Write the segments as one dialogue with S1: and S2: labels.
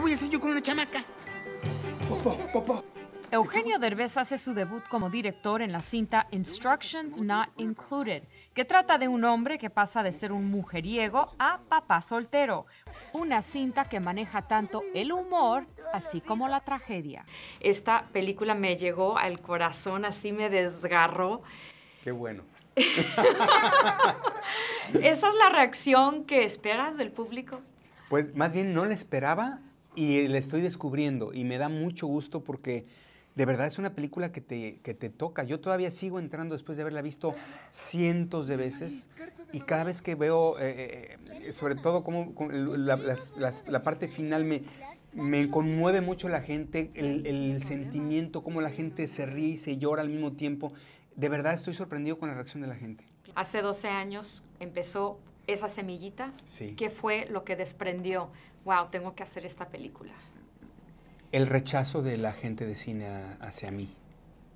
S1: voy a hacer yo con una chamaca? Eugenio Derbez hace su debut como director en la cinta Instructions Not Included, que trata de un hombre que pasa de ser un mujeriego a papá soltero. Una cinta que maneja tanto el humor así como la tragedia. Esta película me llegó al corazón, así me desgarró.
S2: Qué bueno.
S1: ¿Esa es la reacción que esperas del público?
S2: Pues más bien no la esperaba y le estoy descubriendo y me da mucho gusto porque de verdad es una película que te, que te toca. Yo todavía sigo entrando después de haberla visto cientos de veces y cada vez que veo, eh, eh, eh, sobre todo como, la, la, parte final me, me conmueve mucho la gente, el, el sentimiento, cómo la gente se ríe y se llora al mismo tiempo. De verdad estoy sorprendido con la reacción de la gente.
S1: Hace 12 años empezó esa semillita que fue lo que desprendió, wow, tengo que hacer esta película.
S2: El rechazo de la gente de cine hacia mí.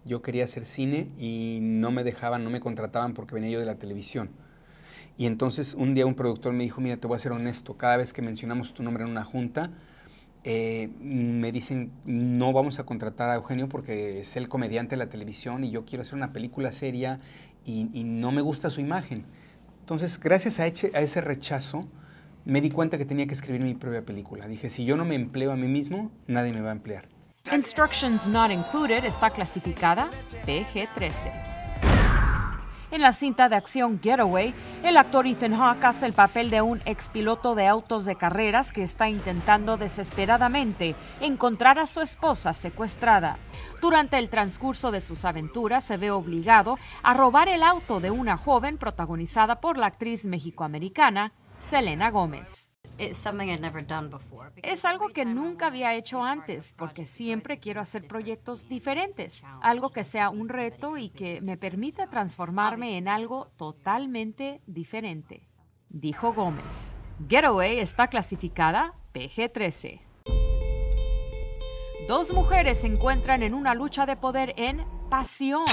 S2: Yo quería hacer cine y no me dejaban, no me contrataban porque venía yo de la televisión. Y entonces un día un productor me dijo, mira, te voy a ser honesto, cada vez que mencionamos tu nombre en una junta, eh, me dicen, no vamos a contratar a Eugenio porque es el comediante de la televisión y yo quiero hacer una película seria y no me gusta su imagen. Entonces, gracias a, ese rechazo, me di cuenta que tenía que escribir mi propia película. Dije, si yo no me empleo a mí mismo, nadie me va a emplear.
S1: Instructions Not Included está clasificada PG-13. En la cinta de acción Getaway, el actor Ethan Hawke hace el papel de un expiloto de autos de carreras que está intentando desesperadamente encontrar a su esposa secuestrada. Durante el transcurso de sus aventuras se ve obligado a robar el auto de una joven protagonizada por la actriz mexicoamericana Selena Gómez. Es algo que nunca había hecho antes porque siempre quiero hacer proyectos diferentes, algo que sea un reto y que me permita transformarme en algo totalmente diferente, dijo Gómez. Getaway está clasificada PG-13. Dos mujeres se encuentran en una lucha de poder en Pasión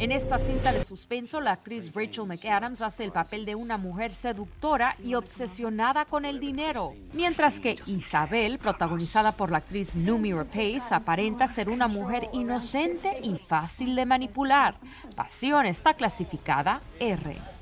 S1: en esta cinta de suspenso, la actriz Rachel McAdams hace el papel de una mujer seductora y obsesionada con el dinero, mientras que Isabel, protagonizada por la actriz Numi Rapace, aparenta ser una mujer inocente y fácil de manipular. Pasión está clasificada R.